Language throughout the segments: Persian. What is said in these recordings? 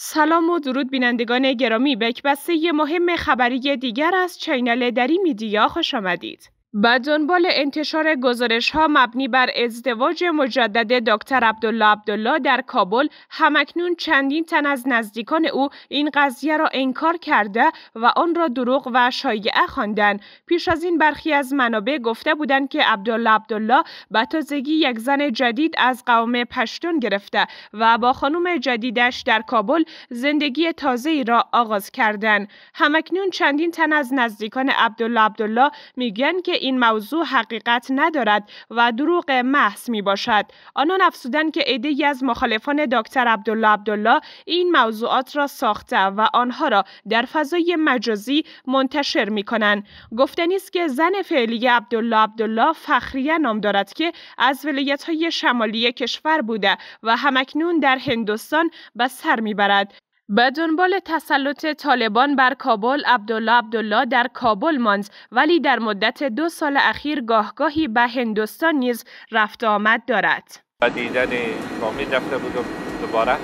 سلام و درود بینندگان گرامی بک یک بسته مهم خبری دیگر از چینل دری میدیا خوش آمدید. و دنبال انتشار گزارش ها مبنی بر ازدواج مجدد دکتر عبدالله عبدالله در کابل همکنون چندین تن از نزدیکان او این قضیه را انکار کرده و آن را دروغ و شایعه خواندن پیش از این برخی از منابع گفته بودند که عبدالله عبدالله به تازگی یک زن جدید از قوم پشتون گرفته و با خانم جدیدش در کابل زندگی تازه ای را آغاز کردن همکنون چندین تن از نزدیکان عبدالله عبدالله میگن که این موضوع حقیقت ندارد و دروغ محض می باشد. آنان افزودند که ای از مخالفان دکتر عبدالله عبدالله این موضوعات را ساخته و آنها را در فضای مجازی منتشر می کنند. گفتنی که زن فعلی عبدالله عبدالله فخریه نام دارد که از ولیت های شمالی کشور بوده و همکنون در هندوستان به سر میبرد به دنبال تسلط طالبان بر کابل عبدالله عبدالله در کابل ماند ولی در مدت دو سال اخیر گاهگاهی به هندوستان نیز رفت آمد دارد دیدن فامیل رفته بودم دوباره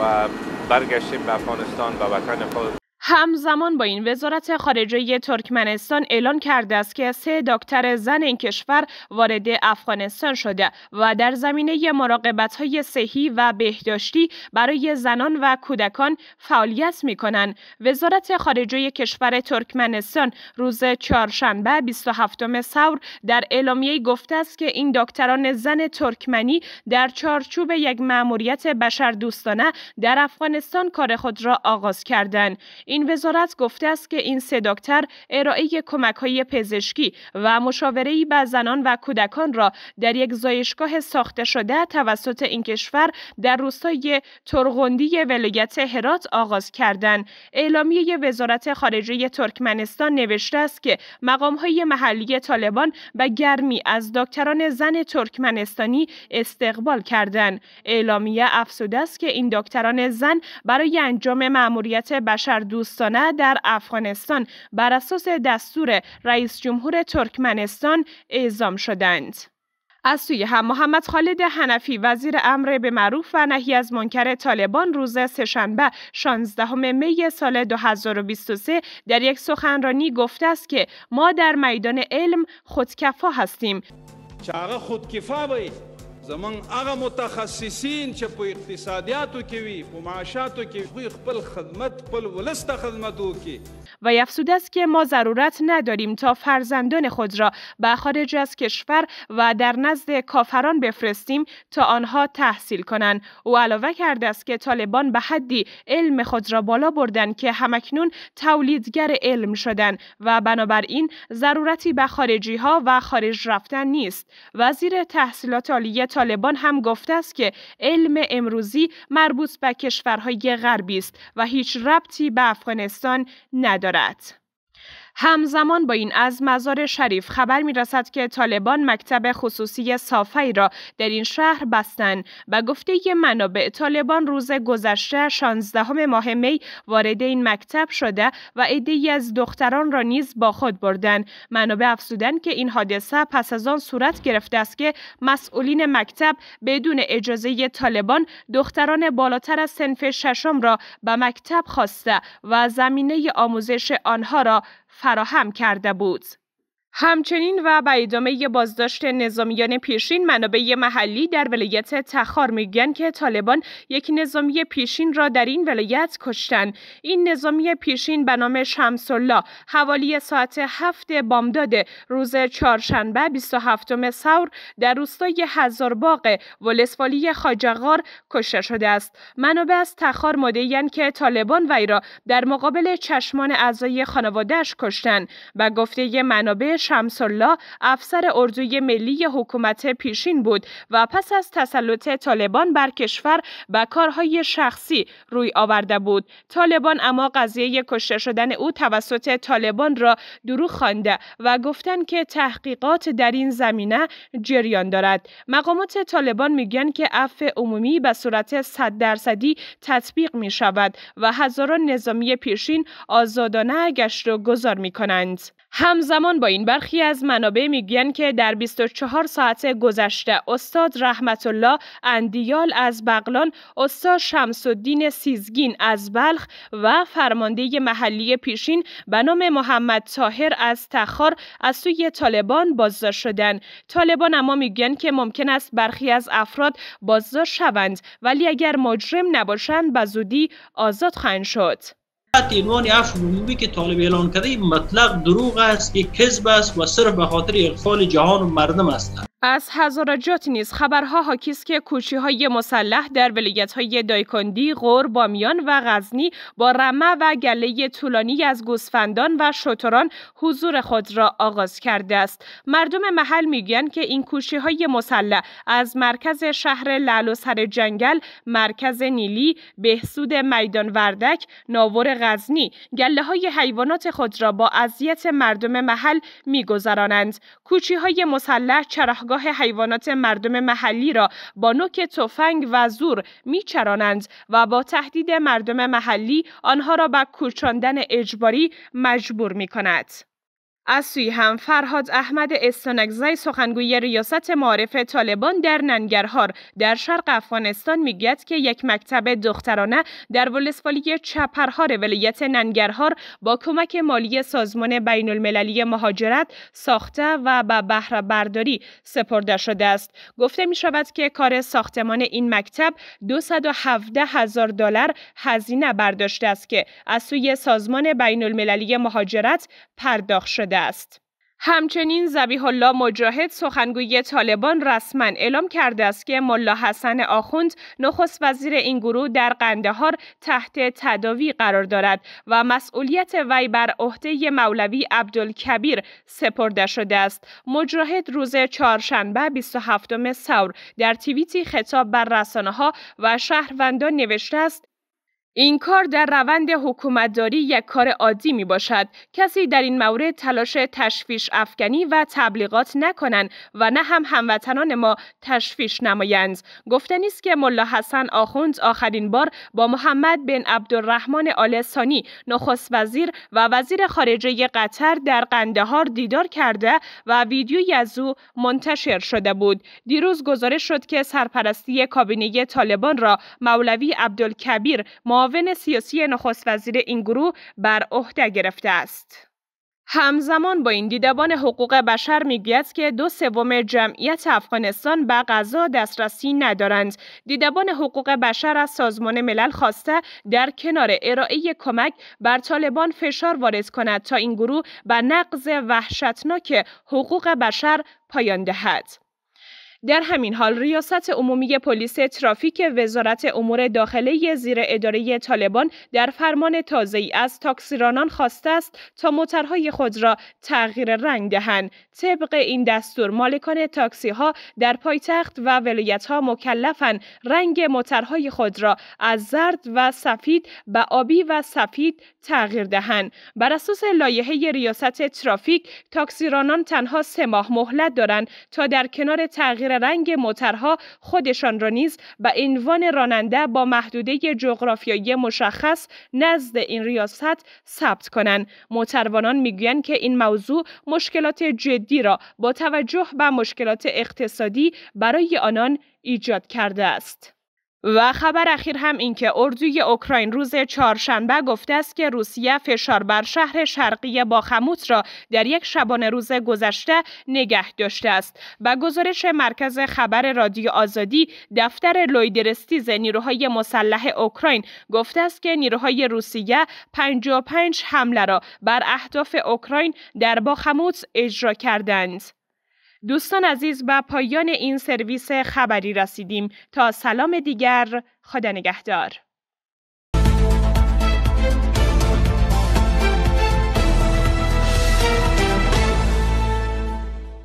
و برگشتیم به افغانستان و وطن خود همزمان با این وزارت خارجه ترکمنستان اعلان کرده است که سه دکتر زن این کشور وارد افغانستان شده و در زمینه مراقبت های صحی و بهداشتی برای زنان و کودکان فعالیت می وزارت خارجه کشور ترکمنستان روز چهارشنبه 27 سور در اعلامیه گفته است که این دکتران زن ترکمنی در چارچوب یک مأموریت بشردوستانه در افغانستان کار خود را آغاز کردند. این وزارت گفته است که این سه دکتر ارائه کمک های پزشکی و مشاوره به زنان و کودکان را در یک زایشگاه ساخته شده توسط این کشور در روستای ترغندی ولایت هرات آغاز کردند. اعلامیه وزارت خارجه ترکمنستان نوشته است که مقام های محلی طالبان به گرمی از دکتران زن ترکمنستانی استقبال کردند. اعلامیه افزوده است که این دکتران زن برای انجام مأموریت دوست دوستانه در افغانستان بر اساس دستور رئیس جمهور ترکمنستان اعزام شدند. از سوی هم محمد خالد حنفی وزیر امر به معروف و نهی از منکر طالبان روز سهشنبه 16 می سال 2023 در یک سخنرانی گفته است که ما در میدان علم خودکفا هستیم. چرا خودکفا باید زمون هغه متخصصین چې په اقتصادیاتو کې وي په معاشاتو کې خپل خدمت خپل ولسته خدمت وکړي و یفسود است که ما ضرورت نداریم تا فرزندان خود را به خارج از کشور و در نزد کافران بفرستیم تا آنها تحصیل کنند او علاوه کرده است که طالبان به حدی علم خود را بالا بردن که همکنون تولیدگر علم شدن و بنابراین ضرورتی به خارجی ها و خارج رفتن نیست وزیر تحصیلات عالی طالبان هم گفته است که علم امروزی مربوط به کشورهای غربی است و هیچ ربطی به افغانستان ندارد good at. همزمان با این از مزار شریف خبر می رسد که طالبان مکتب خصوصی صافی را در این شهر بستن و گفته منابع طالبان روز گذشته 16 ماه می وارد این مکتب شده و عده از دختران را نیز با خود بردن منابع افزودن که این حادثه پس از آن صورت گرفته است که مسئولین مکتب بدون اجازه طالبان دختران بالاتر از سنف ششم را به مکتب خواسته و زمینه آموزش آنها را فراهم کرده بود. همچنین و به ادامه بازداشت نظامیان پیشین منابع محلی در ولایت تخار میگن که طالبان یک نظامی پیشین را در این ولایت کشتن این نظامی پیشین به نام شمس الله حوالی ساعت هفت بامداد روز چهارشنبه 27 سور در روستای هزارباغ ولسوالی خاجغار کشته شده است منابع از تخار مدین که طالبان وی را در مقابل چشمان اعضای خانوادهش کشتن و گفته منابع شمسالله افسر اردوی ملی حکومت پیشین بود و پس از تسلط طالبان بر کشور و کارهای شخصی روی آورده بود طالبان اما قضیه کشته شدن او توسط طالبان را دروغ خوانده و گفتند که تحقیقات در این زمینه جریان دارد مقامات طالبان میگن که عفو عمومی به صورت 100 درصدی تطبیق می شود و هزاران نظامی پیشین آزادانه گشت و گذار می کنند همزمان با این برخی از منابع میگن که در 24 ساعت گذشته استاد رحمت الله اندیال از بغلان، استاد شمسالدین سیزگین از بلخ و فرمانده محلی پیشین به نام محمد تاهر از تخار از سوی طالبان بازداشت شدن طالبان اما میگویند که ممکن است برخی از افراد بازداشت شوند ولی اگر مجرم نباشند به زودی آزاد خواهند شد. عنوان اف عمومی که طالب اعلان کرده مطلق دروغ است که کذب است و صرف به خاطر اغفال جهان و مردم است از هزارجات نیز خبرها حاکی است که کوچی های مسلح در ولایت های دایکندی، غور، بامیان و غزنی با رمه و گله طولانی از گوسفندان و شتران حضور خود را آغاز کرده است. مردم محل میگویند که این کوچیهای های مسلح از مرکز شهر سر جنگل، مرکز نیلی، بهسود میدان وردک، ناور غزنی گله های حیوانات خود را با اذیت مردم محل میگذرانند. کوچی های مسلح چرخ گاه حیوانات مردم محلی را با نوک تفنگ و زور میچرانند و با تهدید مردم محلی آنها را به کوچاندن اجباری مجبور می کند. از سوی هم فرهاد احمد استانگزای سخنگوی ریاست معارف طالبان در ننگرهار در شرق افغانستان میگوید که یک مکتب دخترانه در ولسوالی چپرهار ولایت ننگرهار با کمک مالی سازمان بین المللی مهاجرت ساخته و به بهره برداری سپرده شده است گفته می شود که کار ساختمان این مکتب 217 هزار دلار هزینه برداشته است که از سوی سازمان بین المللی مهاجرت پرداخت شده است. همچنین زبیح الله مجاهد سخنگوی طالبان رسما اعلام کرده است که ملا حسن آخوند نخست وزیر این گروه در قندهار تحت تداوی قرار دارد و مسئولیت وی بر عهده مولوی عبدالکبیر سپرده شده است مجاهد روز چهارشنبه 27 سور در تیویتی خطاب بر رسانه ها و شهروندان نوشته است این کار در روند حکومتداری یک کار عادی می باشد. کسی در این مورد تلاش تشویش افغانی و تبلیغات نکنند و نه هم هموطنان ما تشویش نمایند. گفته نیست که ملا حسن آخوند آخرین بار با محمد بن عبدالرحمن آل ثانی نخست وزیر و وزیر خارجه قطر در قندهار دیدار کرده و ویدیویی از او منتشر شده بود. دیروز گزارش شد که سرپرستی کابینه طالبان را مولوی عبدالکبیر معاون سیاسی نخست وزیر این گروه بر عهده گرفته است. همزمان با این دیدبان حقوق بشر میگوید که دو سوم جمعیت افغانستان به غذا دسترسی ندارند دیدبان حقوق بشر از سازمان ملل خواسته در کنار ارائه کمک بر طالبان فشار وارد کند تا این گروه به نقض وحشتناک حقوق بشر پایان دهد در همین حال ریاست عمومی پلیس ترافیک وزارت امور داخلی زیر اداره طالبان در فرمان تازه‌ای از تاکسیرانان خواسته است تا موترهای خود را تغییر رنگ دهند طبق این دستور مالکان تاکسی ها در پایتخت و ولایت ها مکلفن رنگ موترهای خود را از زرد و سفید به آبی و سفید تغییر دهند بر اساس لایحه ریاست ترافیک تاکسیرانان تنها سه ماه مهلت دارند تا در کنار تغییر رنگ موترها خودشان را نیز به عنوان راننده با محدوده جغرافیایی مشخص نزد این ریاست ثبت کنند موتروانان میگویند که این موضوع مشکلات جدی را با توجه به مشکلات اقتصادی برای آنان ایجاد کرده است و خبر اخیر هم اینکه اردوی اوکراین روز چهارشنبه گفته است که روسیه فشار بر شهر شرقی باخموت را در یک شبانه روز گذشته نگه داشته است. و گزارش مرکز خبر رادیو آزادی دفتر لویدرستیز نیروهای مسلح اوکراین گفته است که نیروهای روسیه 55 حمله را بر اهداف اوکراین در باخموت اجرا کردند. دوستان عزیز و پایان این سرویس خبری رسیدیم تا سلام دیگر خدا نگهدار